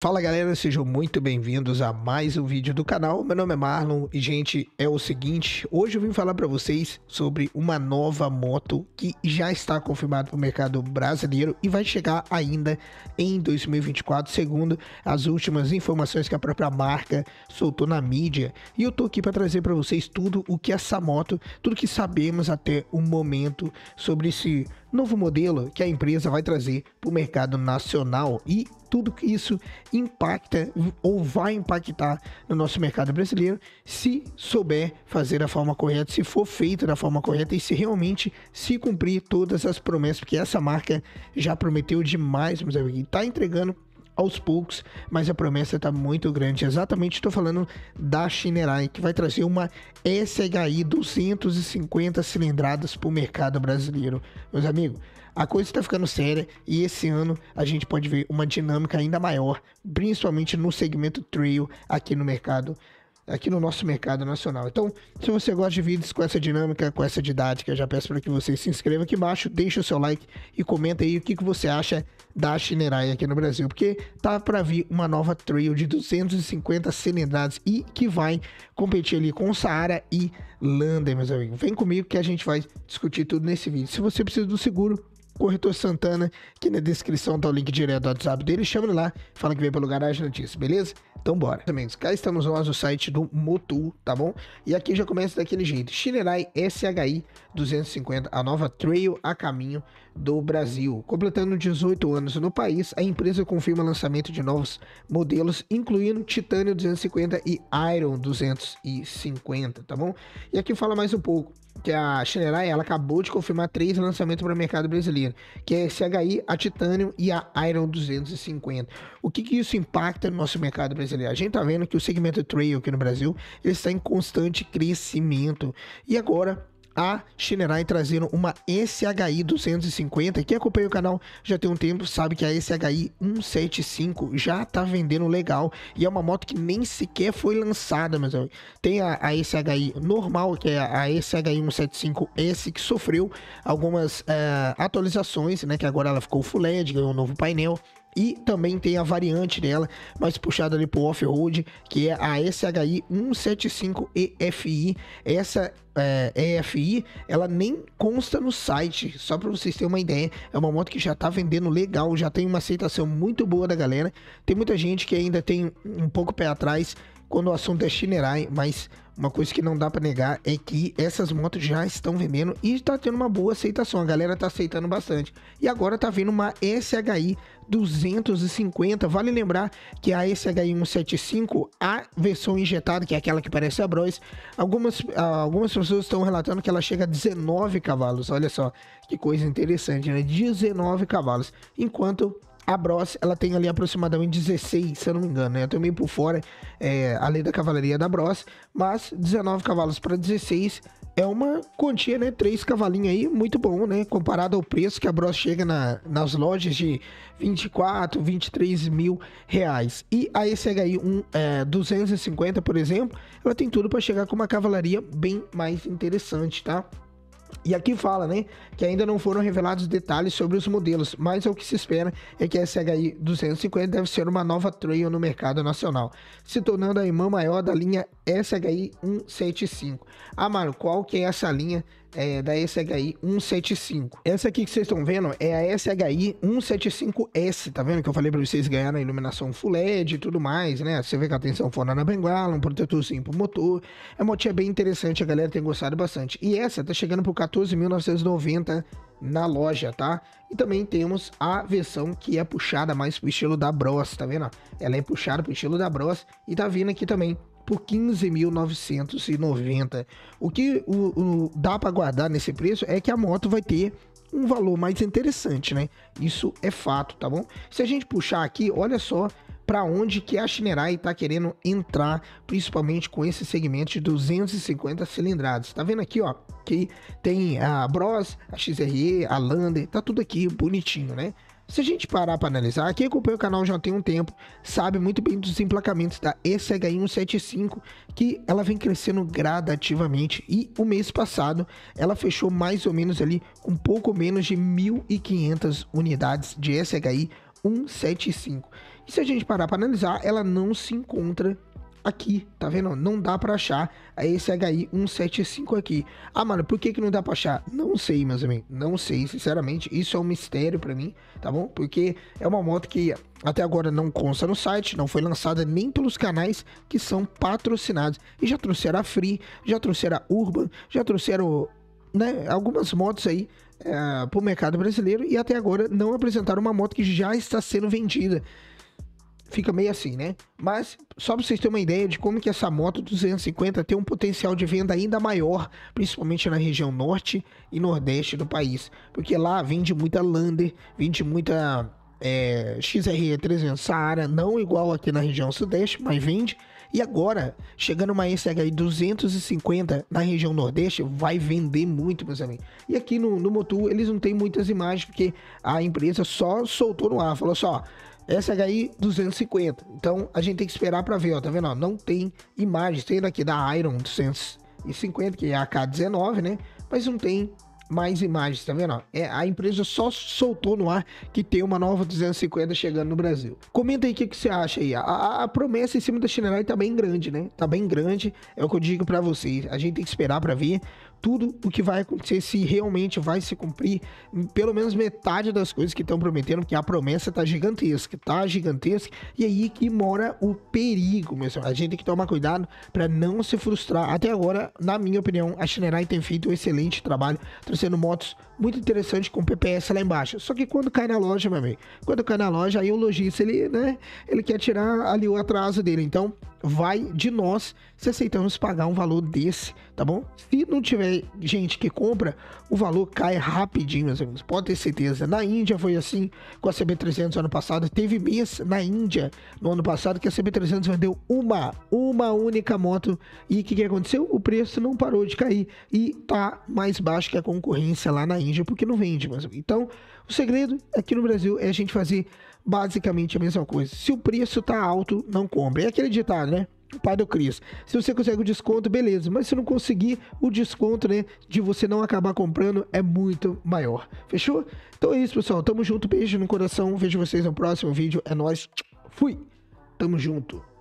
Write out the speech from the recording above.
Fala galera, sejam muito bem-vindos a mais um vídeo do canal. Meu nome é Marlon e gente, é o seguinte, hoje eu vim falar para vocês sobre uma nova moto que já está confirmada para o mercado brasileiro e vai chegar ainda em 2024, segundo as últimas informações que a própria marca soltou na mídia. E eu tô aqui para trazer para vocês tudo o que essa moto, tudo que sabemos até o momento sobre esse novo modelo que a empresa vai trazer para o mercado nacional e tudo que isso impacta ou vai impactar no nosso mercado brasileiro se souber fazer da forma correta, se for feito da forma correta e se realmente se cumprir todas as promessas, porque essa marca já prometeu demais, meus amigos, está entregando aos poucos, mas a promessa está muito grande. Exatamente, estou falando da Shinerai, que vai trazer uma SHI 250 cilindradas para o mercado brasileiro. Meus amigos, a coisa está ficando séria e esse ano a gente pode ver uma dinâmica ainda maior, principalmente no segmento trail aqui no mercado aqui no nosso mercado nacional. Então, se você gosta de vídeos com essa dinâmica, com essa didática, já peço para que você se inscreva aqui embaixo, deixe o seu like e comenta aí o que, que você acha da Shinerai aqui no Brasil, porque tá para vir uma nova trail de 250 cilindradas e que vai competir ali com Saara e Lander, meus amigos. Vem comigo que a gente vai discutir tudo nesse vídeo. Se você precisa do seguro, corretor Santana, que na descrição tá o link direto do WhatsApp dele, chama ele lá, fala que veio pelo Garagem Notícias, beleza? Então bora. Também, cá estamos nós no site do Motul, tá bom? E aqui já começa daquele jeito, Shinerai SHI 250, a nova Trail a caminho do Brasil. Completando 18 anos no país, a empresa confirma o lançamento de novos modelos, incluindo Titânio 250 e Iron 250, tá bom? E aqui fala mais um pouco que a Shinerai ela acabou de confirmar três lançamentos para o mercado brasileiro, que é a SHI, a Titanium e a Iron 250. O que, que isso impacta no nosso mercado brasileiro? A gente está vendo que o segmento trail aqui no Brasil ele está em constante crescimento e agora a Shinerai trazendo uma SHI 250. Quem acompanha o canal já tem um tempo sabe que a SHI 175 já tá vendendo legal e é uma moto que nem sequer foi lançada, mas tem a, a SHI normal, que é a SHI 175S, que sofreu algumas uh, atualizações, né? Que agora ela ficou full LED, ganhou um novo painel e também tem a variante dela, mais puxada ali pro off-road, que é a SHI 175 EFI. Essa é, EFI, ela nem consta no site, só para vocês terem uma ideia. É uma moto que já tá vendendo legal, já tem uma aceitação muito boa da galera. Tem muita gente que ainda tem um pouco pé atrás quando o assunto é Shinerai, mas uma coisa que não dá para negar é que essas motos já estão vendendo e tá tendo uma boa aceitação. A galera tá aceitando bastante. E agora tá vindo uma SHI 250. Vale lembrar que a SHI 175, a versão injetada, que é aquela que parece a Bros, algumas, ah, algumas pessoas estão relatando que ela chega a 19 cavalos. Olha só que coisa interessante, né? 19 cavalos. Enquanto a Bros, ela tem ali aproximadamente 16, se eu não me engano, né? Eu tô meio por fora, é, a lei da cavalaria da Bros, mas 19 cavalos para 16 é uma quantia, né? Três cavalinhos aí, muito bom, né? Comparado ao preço que a Bros chega na, nas lojas de 24, 23 mil reais. E a SHI um, é, 250, por exemplo, ela tem tudo para chegar com uma cavalaria bem mais interessante, tá? E aqui fala, né, que ainda não foram revelados detalhes sobre os modelos, mas o que se espera é que a SHI 250 deve ser uma nova trail no mercado nacional, se tornando a irmã maior da linha SHI 175. Ah, mano, qual que é essa linha é, da SHI 175. Essa aqui que vocês estão vendo é a SHI 175S, tá vendo que eu falei para vocês ganhar na iluminação full LED e tudo mais, né? Você vê que a tensão fora na bengala, um protetorzinho pro motor. É uma motinha bem interessante, a galera tem gostado bastante. E essa tá chegando por 14.990 na loja, tá? E também temos a versão que é puxada mais pro estilo da Bros, tá vendo? Ela é puxada pro estilo da Bros e tá vindo aqui também por 15.990. O que o, o dá para guardar nesse preço é que a moto vai ter um valor mais interessante, né? Isso é fato, tá bom? Se a gente puxar aqui, olha só para onde que a Shinerai está querendo entrar, principalmente com esse segmento de 250 cilindradas. Tá vendo aqui, ó, que tem a Bros, a XRE, a Lander, tá tudo aqui bonitinho, né? Se a gente parar para analisar, quem acompanha o canal já tem um tempo, sabe muito bem dos emplacamentos da ECHI 175, que ela vem crescendo gradativamente e o mês passado ela fechou mais ou menos ali um pouco menos de 1.500 unidades de ECHI 175. E se a gente parar para analisar, ela não se encontra aqui, tá vendo? Não dá para achar a esse HI 175 aqui. Ah, mano, por que que não dá para achar? Não sei, meus amigos, não sei, sinceramente, isso é um mistério para mim, tá bom? Porque é uma moto que até agora não consta no site, não foi lançada nem pelos canais que são patrocinados. E já trouxeram a Free, já trouxeram a Urban, já trouxeram, né, algumas motos aí é, eh, para o mercado brasileiro e até agora não apresentaram uma moto que já está sendo vendida fica meio assim, né? Mas só para vocês terem uma ideia de como que essa moto 250 tem um potencial de venda ainda maior, principalmente na região norte e nordeste do país, porque lá vende muita Lander, vende muita é, XR300 Saara, não igual aqui na região sudeste, mas vende. E agora, chegando uma SHI 250 na região Nordeste, vai vender muito, meus amigos. E aqui no, no Motul, eles não têm muitas imagens, porque a empresa só soltou no ar, falou só, assim, SHI 250. Então a gente tem que esperar para ver, ó, tá vendo? Ó, não tem imagens, tem daqui da Iron 250, que é a K19, né? Mas não tem mais imagens, tá vendo? É, a empresa só soltou no ar que tem uma nova 250 chegando no Brasil. Comenta aí o que, que você acha aí. A, a, a promessa em cima da Chinerai tá bem grande, né? Tá bem grande, é o que eu digo para vocês. A gente tem que esperar para ver tudo o que vai acontecer, se realmente vai se cumprir pelo menos metade das coisas que estão prometendo, que a promessa tá gigantesca, tá gigantesca, e aí que mora o perigo, meu senhor. A gente tem que tomar cuidado para não se frustrar. Até agora, na minha opinião, a Chinerai tem feito um excelente trabalho, sendo motos muito interessantes com PPS lá embaixo. Só que quando cai na loja, meu amigo, quando cai na loja, aí o lojista, ele, né, ele quer tirar ali o atraso dele. Então, vai de nós se aceitamos pagar um valor desse, tá bom? Se não tiver gente que compra, o valor cai rapidinho, meus amigos. Pode ter certeza. Na Índia foi assim com a CB300 ano passado. Teve mês na Índia no ano passado que a CB300 vendeu uma, uma única moto. E o que, que aconteceu? O preço não parou de cair e tá mais baixo que a concorrência lá na Índia porque não vende, meus amigos. Então, o segredo aqui no Brasil é a gente fazer basicamente a mesma coisa. Se o preço tá alto, não compra. É aquele ditado, né? O pai do Cris. Se você consegue o desconto, beleza. Mas se não conseguir, o desconto, né? De você não acabar comprando é muito maior. Fechou? Então é isso, pessoal. Tamo junto. Beijo no coração. Vejo vocês no próximo vídeo. É nóis. Fui. Tamo junto.